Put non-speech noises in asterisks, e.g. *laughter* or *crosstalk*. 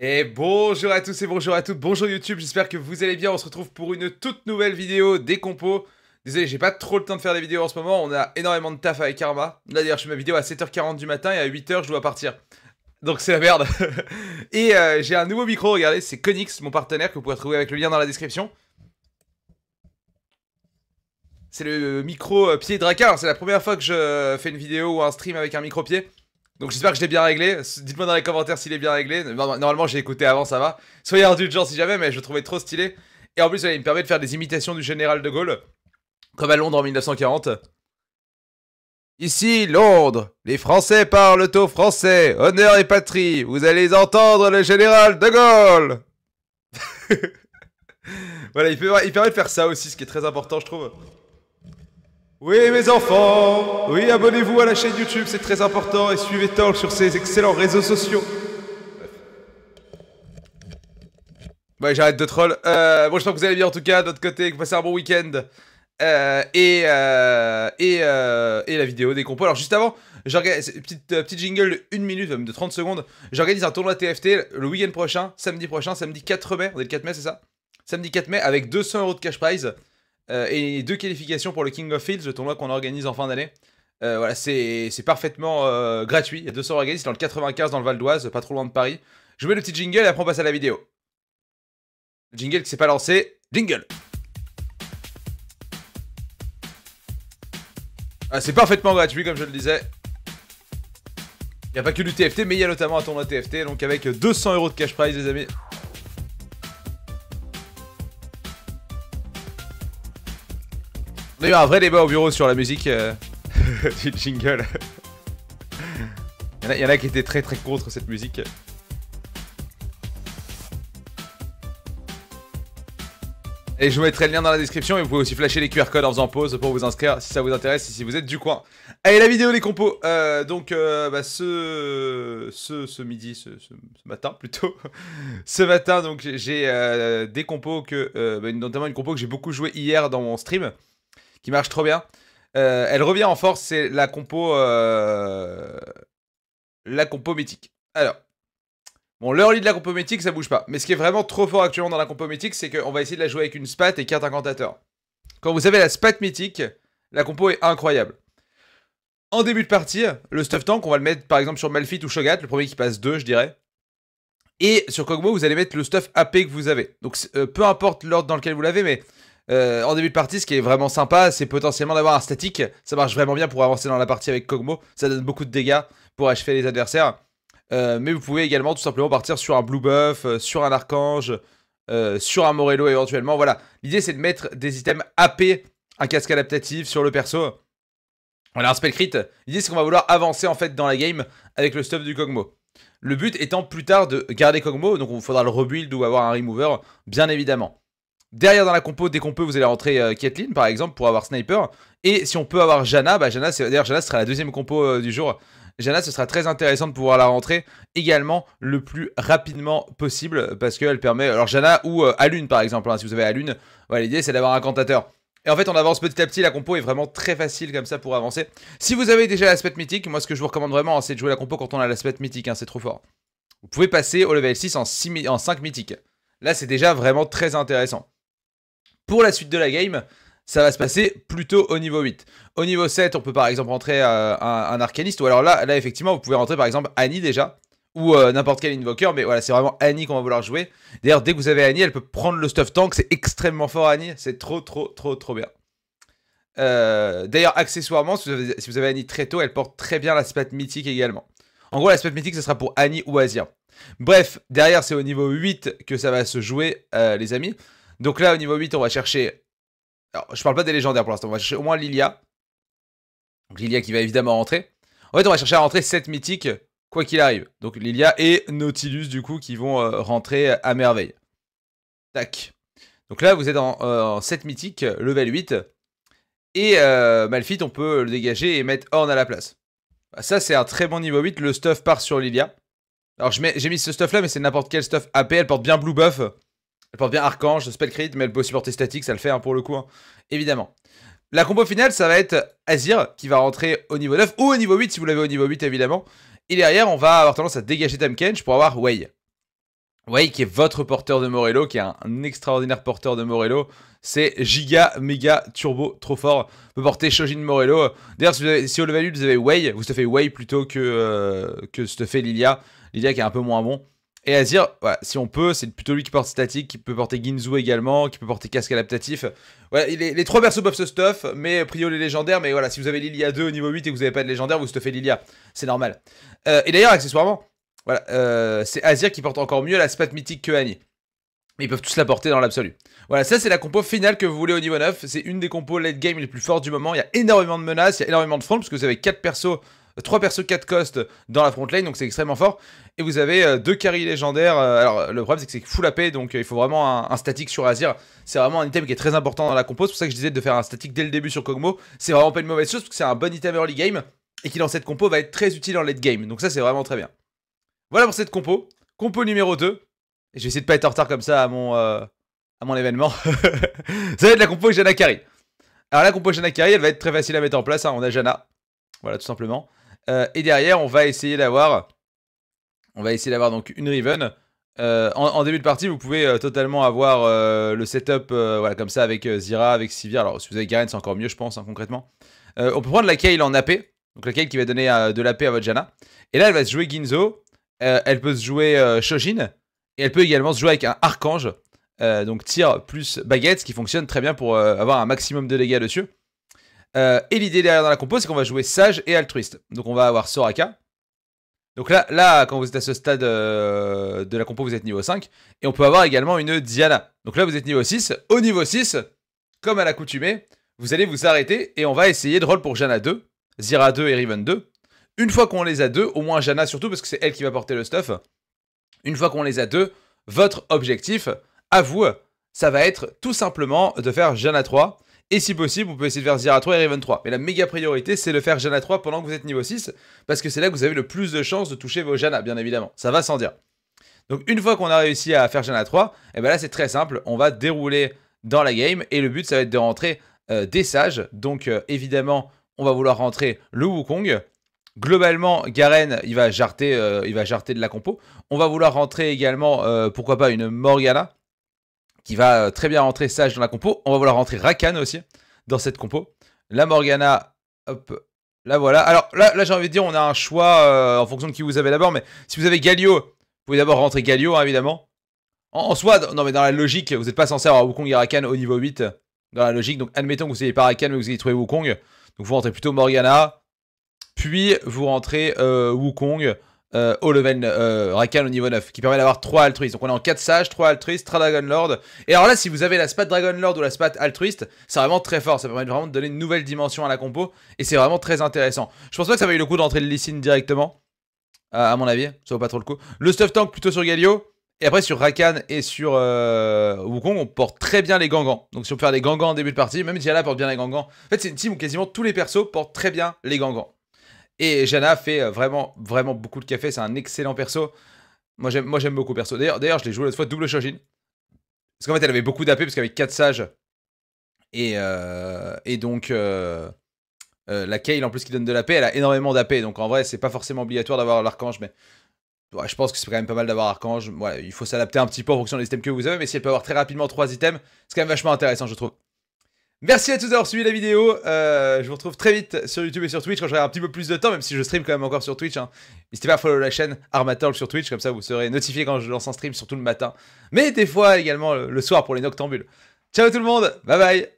Et bonjour à tous et bonjour à toutes, bonjour YouTube, j'espère que vous allez bien, on se retrouve pour une toute nouvelle vidéo des compos. Désolé, j'ai pas trop le temps de faire des vidéos en ce moment, on a énormément de taf avec Karma. Là d'ailleurs, je fais ma vidéo à 7h40 du matin et à 8h je dois partir. Donc c'est la merde. *laughs* et euh, j'ai un nouveau micro, regardez, c'est Konix, mon partenaire, que vous pouvez trouver avec le lien dans la description. C'est le micro euh, pied draca, c'est la première fois que je fais une vidéo ou un stream avec un micro pied. Donc j'espère que je l'ai bien réglé. Dites-moi dans les commentaires s'il est bien réglé. Normalement j'ai écouté avant, ça va. Soyez indulgents si jamais, mais je le trouvais trop stylé. Et en plus, il me permet de faire des imitations du général de Gaulle, comme à Londres en 1940. Ici, Londres, les Français parlent au français, honneur et patrie, vous allez entendre le général de Gaulle *laughs* Voilà, il permet de faire ça aussi, ce qui est très important, je trouve. Oui mes enfants, oui abonnez-vous à la chaîne YouTube, c'est très important et suivez Talk sur ses excellents réseaux sociaux. Ouais j'arrête de troll. Euh, bon j'espère que vous allez bien en tout cas de notre côté, que vous passez un bon week-end. Euh, euh, et, euh, et, la vidéo des compos. Alors juste avant, petite, euh, petite jingle une minute, même de 30 secondes, j'organise un tournoi TFT le week-end prochain, samedi prochain, samedi 4 mai, on est le 4 mai c'est ça Samedi 4 mai avec 200 euros de cash prize. Euh, et deux qualifications pour le King of Fields, le tournoi qu'on organise en fin d'année. Euh, voilà, c'est parfaitement euh, gratuit. Il y a 200 organismes dans le 95 dans le Val d'Oise, pas trop loin de Paris. Je mets le petit jingle et après on passe à la vidéo. Jingle qui s'est pas lancé. Jingle ah, C'est parfaitement gratuit comme je le disais. Il n'y a pas que du TFT, mais il y a notamment un tournoi TFT, donc avec 200 euros de cash prize les amis. On a eu un vrai débat au bureau sur la musique euh, *laughs* du jingle. Il y, en a qui étaient très très contre cette musique. Et je vous mettrai le lien dans la description et vous pouvez aussi flasher les QR codes en faisant pause pour vous inscrire si ça vous intéresse et si vous êtes du coin. Allez, la vidéo des compos. Euh, donc, euh, bah, ce, ce, midi, ce, ce matin *laughs* plutôt, ce matin, donc j'ai des compos que, bah, notamment une compo que j'ai beaucoup joué hier dans mon stream qui marche trop bien. Euh, elle revient en force, c'est la compo. Euh, la compo mythique. Alors. Bon, l'early de la compo mythique, ça bouge pas. Mais ce qui est vraiment trop fort actuellement dans la compo mythique, c'est qu'on va essayer de la jouer avec une spat et carte incantateur. Quand vous avez la spat mythique, la compo est incroyable. En début de partie, le stuff tank, on va le mettre par exemple sur Malfit ou Shogat, le premier qui passe 2, je dirais. Et sur Kog'Maw, vous allez mettre le stuff AP que vous avez. Donc euh, peu importe l'ordre dans lequel vous l'avez, mais euh, en début de partie, ce qui est vraiment sympa, c'est potentiellement d'avoir un statique. Ça marche vraiment bien pour avancer dans la partie avec Kogmo. Ça donne beaucoup de dégâts pour achever les adversaires. Euh, mais vous pouvez également tout simplement partir sur un Blue Buff, euh, sur un Archange, sur un Morello éventuellement. Voilà, l'idée c'est de mettre des items AP, un casque adaptatif sur le perso. Voilà, un spell crit. L'idée c'est qu'on va vouloir avancer en fait dans la game avec le stuff du Kogmo. Le but étant plus tard de garder Kogmo, donc il faudra le rebuild ou avoir un remover, bien évidemment. Derrière dans la compo, dès qu'on peut, vous allez rentrer euh, par exemple pour avoir Sniper. Et si on peut avoir Jana, bah d'ailleurs Jana sera la deuxième compo euh, du jour. Jana, ce sera très intéressant de pouvoir la rentrer également le plus rapidement possible parce qu'elle permet. Alors Jana ou euh, Alune par exemple, hein, si vous avez Alune, l'idée c'est d'avoir un cantateur. Et en fait, on avance petit à petit, la compo est vraiment très facile comme ça pour avancer. Si vous avez déjà l'aspect mythique, moi ce que je vous recommande vraiment, hein, c'est de jouer la compo quand on a l'aspect mythique, hein, c'est trop fort. Vous pouvez passer au level 6 en, 6 en 5 mythiques. Là, c'est déjà vraiment très intéressant. Pour la suite de la game, ça va se passer plutôt au niveau 8. Au niveau 7, on peut par exemple rentrer euh, un, arcaniste, ou alors là, là, effectivement, vous pouvez rentrer par exemple Annie déjà, ou euh, n'importe quel invoker, mais voilà, c'est vraiment Annie qu'on va vouloir jouer. D'ailleurs, dès que vous avez Annie, elle peut prendre le stuff tank, c'est extrêmement fort Annie, c'est trop, trop, trop, trop bien. Euh, d'ailleurs, accessoirement, si vous, avez, Annie très tôt, elle porte très bien la spat mythique également. En gros, la spat mythique, ce sera pour Annie ou Asia. Bref, derrière, c'est au niveau 8 que ça va se jouer, les amis. Donc là, au niveau 8, on va chercher... Alors, je parle pas des légendaires pour l'instant, on va chercher au moins Lilia. Donc Lilia qui va évidemment rentrer. En fait, on va chercher à rentrer 7 mythiques, quoi qu'il arrive. Donc Lilia et Nautilus, du coup, qui vont euh, rentrer à merveille. Tac. Donc là, vous êtes en, 7 euh, mythiques, level 8. Et Malfit, euh, Malphite, on peut le dégager et mettre Horn à la place. Bah, ça, c'est un très bon niveau 8. Le stuff part sur Lilia. Alors, j'ai mis ce stuff là, mais c'est n'importe quel stuff AP. Elle porte bien Blue Buff. Elle porte bien Archange, Spellcrit, mais elle peut porter statique, ça le fait hein, pour le coup. Hein. Évidemment. La combo finale, ça va être Azir qui va rentrer au niveau 9 ou au niveau 8 si vous l'avez au niveau 8 évidemment. Et derrière, on va avoir tendance à dégager Kench pour avoir Way, Way qui est votre porteur de Morello, qui est un extraordinaire porteur de Morello. C'est giga, méga, turbo, trop fort. Peut porter Shojin Morello. D'ailleurs, si, au level 8 vous avez Way, vous stuffez Way plutôt que, ce euh, que stuffez Lilia. Lilia qui est un peu moins bon et Azir, si on peut, c'est plutôt lui qui porte statique, qui peut porter Ginzu également, qui peut porter Casque Adaptatif. les, trois persos peuvent se stuff, mais prio les légendaire, mais voilà, si vous avez Lilia 2 au niveau 8 et que vous n'avez pas de légendaire, vous stuffez Lilia. C'est normal. Euh, et d'ailleurs, accessoirement, voilà, euh, c'est Azir qui porte encore mieux la spat mythique que Annie. Mais ils peuvent tous la porter dans l'absolu. Voilà, ça c'est la compo finale que vous voulez au niveau 9. C'est une des compos late game les plus fortes du moment. Il y a énormément de menaces, il y a énormément de fronts, parce que vous avez quatre persos 3 persos 4 cost dans la front lane, donc c'est extrêmement fort. Et vous avez 2 euh, carry légendaires. Euh, alors le problème c'est que c'est full AP, donc euh, il faut vraiment un, statique sur Azir. C'est vraiment un item qui est très important dans la compo. C'est pour ça que je disais de faire un statique dès le début sur Kogmo. C'est vraiment pas une mauvaise chose parce que c'est un bon item early game et qui dans cette compo va être très utile en late game. Donc ça c'est vraiment très bien. Voilà pour cette compo. Compo numéro 2. Et je vais essayer de pas être en retard comme ça à mon, à mon événement. *laughs* ça va être la compo Jana Carry. Alors la compo Jana Carry, elle va être très facile à mettre en place. Hein. On a Jana. Voilà, tout simplement. Euh, et derrière, on va essayer d'avoir, on va essayer d'avoir donc une Riven. Euh, en, début de partie, vous pouvez euh, totalement avoir le setup voilà, comme ça avec Zira, avec Sivir. Alors, si vous avez Garen, c'est encore mieux, je pense, hein, concrètement. on peut prendre la Kayle en AP, donc la Kayle qui va donner de l'AP à votre Jana. Et là, elle va se jouer Ginzo, elle peut se jouer Shojin, et elle peut également se jouer avec un Archange, donc tir plus baguette, ce qui fonctionne très bien pour avoir un maximum de dégâts dessus. Euh, et l'idée derrière dans la compo, c'est qu'on va jouer sage et altruiste. Donc on va avoir Soraka. Donc là, là quand vous êtes à ce stade euh, de la compo, vous êtes niveau 5. Et on peut avoir également une Diana. Donc là, vous êtes niveau 6. Au niveau 6, comme à l'accoutumée, vous allez vous arrêter et on va essayer de roll pour Jana 2, Zira 2 et Riven 2. Une fois qu'on les a deux, au moins Jana surtout, parce que c'est elle qui va porter le stuff. Une fois qu'on les a deux, votre objectif, à vous, ça va être tout simplement de faire Jana 3 et si possible, vous pouvez essayer de faire Zira 3 et Raven 3. Mais la méga priorité, c'est de faire Jana 3 pendant que vous êtes niveau 6, parce que c'est là que vous avez le plus de chances de toucher vos Jana, bien évidemment. Ça va sans dire. Donc une fois qu'on a réussi à faire Jana 3, et eh ben là c'est très simple, on va dérouler dans la game, et le but ça va être de rentrer euh, des sages. Donc euh, évidemment, on va vouloir rentrer le Wukong. Globalement, Garen, il va jarter, euh, il va jarter de la compo. On va vouloir rentrer également, pourquoi pas, une Morgana qui va euh, très bien rentrer Sage dans la compo. On va vouloir rentrer Rakan aussi dans cette compo. La Morgana, hop, la voilà. Alors là, là j'ai envie de dire, on a un choix euh, en fonction de qui vous avez d'abord, mais si vous avez Galio, vous pouvez d'abord rentrer Galio, hein, évidemment. En, soi, non mais dans la logique, vous n'êtes pas censé avoir Wukong et Rakan au niveau 8, dans la logique. Donc admettons que vous n'ayez pas Rakan, mais vous ayez trouvé Wukong. Donc vous rentrez plutôt Morgana, puis vous rentrez euh, Wukong, au euh, euh, Rakan au niveau 9, qui permet d'avoir 3 altruistes. Donc on est en 4 sages, 3 altruistes, 3 Dragon Lord. Et alors là, si vous avez la spat Dragon Lord ou la spat altruiste, c'est vraiment très fort. Ça permet vraiment de donner une nouvelle dimension à la compo. Et c'est vraiment très intéressant. Je pense pas que ça va eu le coup d'entrer le Licine directement. Euh, à mon avis, ça vaut pas trop le coup. Le stuff tank plutôt sur Galio. Et après sur Rakan et sur Wukong, on porte très bien les gangans. Donc si on peut faire les gangans en début de partie, même si là, porte bien les gangans. En fait, c'est une team où quasiment tous les persos portent très bien les gangans. Et Jana fait euh, vraiment, vraiment beaucoup de café. C'est un excellent perso. Moi, j'aime, moi, j'aime beaucoup perso. D'ailleurs, je l'ai joué l'autre fois double Shojin. Parce qu'en fait, elle avait beaucoup d'AP parce qu'avec 4 sages et, euh, donc euh, la Kale en plus qui donne de la l'AP, elle a énormément d'AP. Donc en vrai, c'est pas forcément obligatoire d'avoir l'archange, mais je pense que c'est quand même pas mal d'avoir l'Archange, il faut s'adapter un petit peu en fonction des items que vous avez, mais si elle peut avoir très rapidement 3 items, c'est quand même vachement intéressant, je trouve. Merci à tous d'avoir suivi la vidéo. Euh, je vous retrouve très vite sur YouTube et sur Twitch quand j'aurai un petit peu plus de temps, même si je stream quand même encore sur Twitch. Hein. N'hésitez pas à follow la chaîne Armatalk sur Twitch, comme ça vous serez notifié quand je lance un stream, surtout le matin. Mais des fois également le soir pour les noctambules. Ciao tout le monde, bye bye